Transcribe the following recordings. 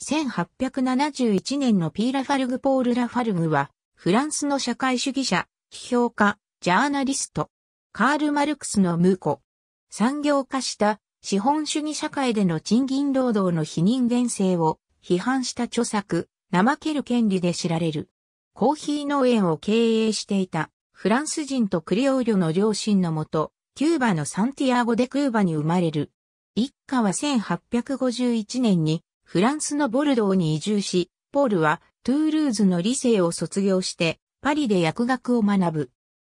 1871年のピー・ラファルグ・ポール・ラファルグは、フランスの社会主義者、批評家、ジャーナリスト、カール・マルクスの婿、子。産業化した資本主義社会での賃金労働の非人間性を批判した著作、怠ける権利で知られる。コーヒー農園を経営していたフランス人とクリオーリョの両親のもと、キューバのサンティアゴ・デ・クーバに生まれる。一家は1851年にフランスのボルドーに移住し、ポールはトゥールーズの理性を卒業して、パリで薬学を学ぶ。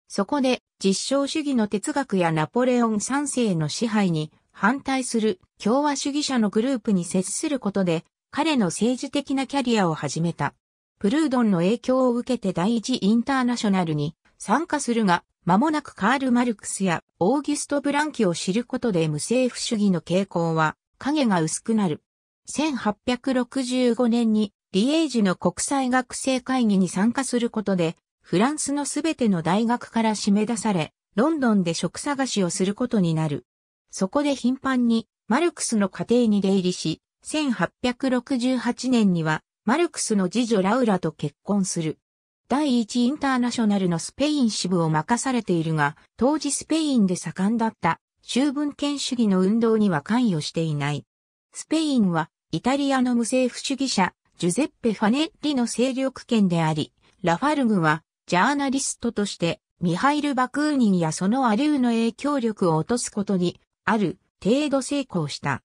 そこで実証主義の哲学やナポレオン三世の支配に反対する共和主義者のグループに接することで彼の政治的なキャリアを始めた。プルードンの影響を受けて第一インターナショナルに参加するが、間もなくカール・マルクスやオーギュスト・ブランキを知ることで無政府主義の傾向は影が薄くなる。1865年にリエージの国際学生会議に参加することで、フランスのすべての大学から締め出され、ロンドンで職探しをすることになる。そこで頻繁にマルクスの家庭に出入りし、1868年にはマルクスの次女ラウラと結婚する。第一インターナショナルのスペイン支部を任されているが、当時スペインで盛んだった、州文権主義の運動には関与していない。スペインはイタリアの無政府主義者、ジュゼッペ・ファネッリの勢力圏であり、ラファルグは、ジャーナリストとして、ミハイル・バクーニンやそのアリューの影響力を落とすことに、ある程度成功した。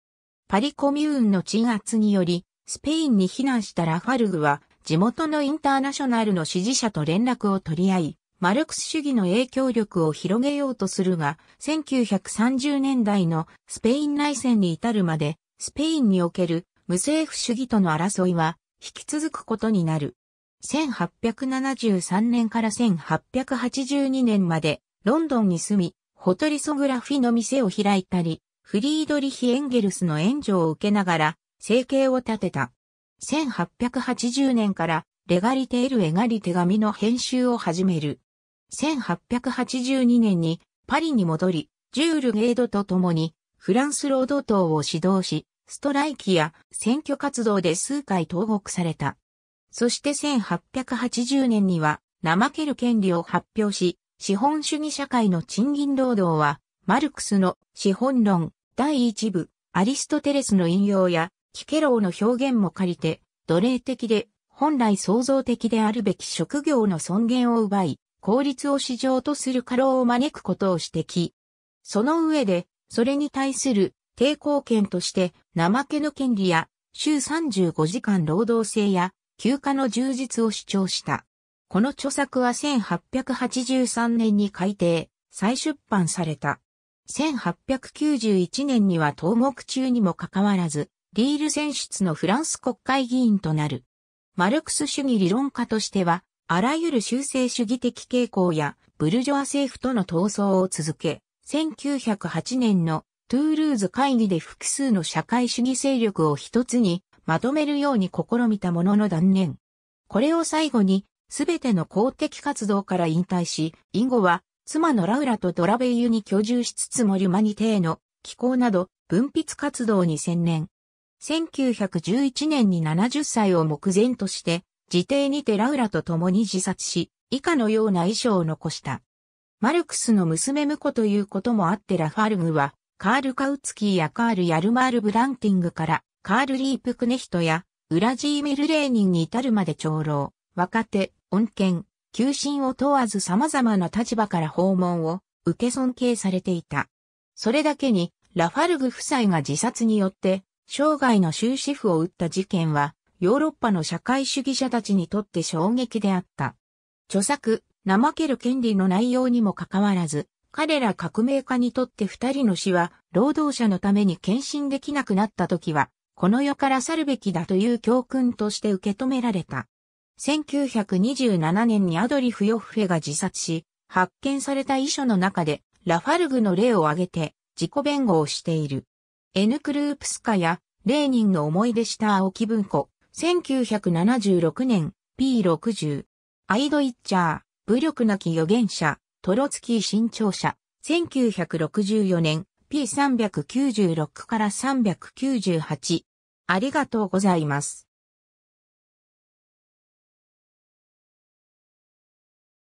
パリコミューンの鎮圧により、スペインに避難したラファルグは、地元のインターナショナルの支持者と連絡を取り合い、マルクス主義の影響力を広げようとするが、1930年代のスペイン内戦に至るまでスペインにおける無政府主義との争いは引き続くことになる。1873年から1882年までロンドンに住み、ホトリソグラフィの店を開いたり、フリードリヒ・エンゲルスの援助を受けながら生計を立てた。1880年からレガリテール・エガリ手紙の編集を始める。1882年にパリに戻り、ジュール・ゲードと共にフランス労働党を指導し、ストライキや選挙活動で数回投獄された。そして1880年には、怠ける権利を発表し、資本主義社会の賃金労働は、マルクスの資本論第一部、アリストテレスの引用や、キケローの表現も借りて、奴隷的で、本来創造的であるべき職業の尊厳を奪い、効率を市場とする過労を招くことを指摘。その上で、それに対する抵抗権として怠けの権利や週35時間労働制や休暇の充実を主張した。この著作は1883年に改定、再出版された。1891年には投獄中にもかかわらず、リール選出のフランス国会議員となる。マルクス主義理論家としては、あらゆる修正主義的傾向やブルジョア政府との闘争を続け、1908年のトゥールーズ会議で複数の社会主義勢力を一つにまとめるように試みたものの断念。これを最後に、すべての公的活動から引退し、以後は、妻のラウラとドラベイユに居住しつつもリュマニテーの気候など、分泌活動に専念。1911年に70歳を目前として、自邸にてラウラと共に自殺し、以下のような遺書を残した。マルクスの娘婿ということもあってラファルグは、カール・カウツキーやカール・ヤルマール・ブランティングから、カール・リープ・クネヒトや、ウラジーミル・レーニンに至るまで長老、若手、恩賢、求心を問わず様々な立場から訪問を受け尊敬されていた。それだけに、ラファルグ夫妻が自殺によって、生涯の終止符を打った事件は、ヨーロッパの社会主義者たちにとって衝撃であった。著作、怠ける権利の内容にもかかわらず、彼ら革命家にとって二人の死は、労働者のために献身できなくなった時は、この世から去るべきだという教訓として受け止められた。1927年にアドリフ・ヨッフェが自殺し、発見された遺書の中で、ラファルグの例を挙げて、自己弁護をしている。N クループスカや、レーニンの思い出した青木文庫、1976年、P60。アイドイッチャー。武力なき預言者、トロツキー新潮社、1964年、P396 から398。ありがとうございます。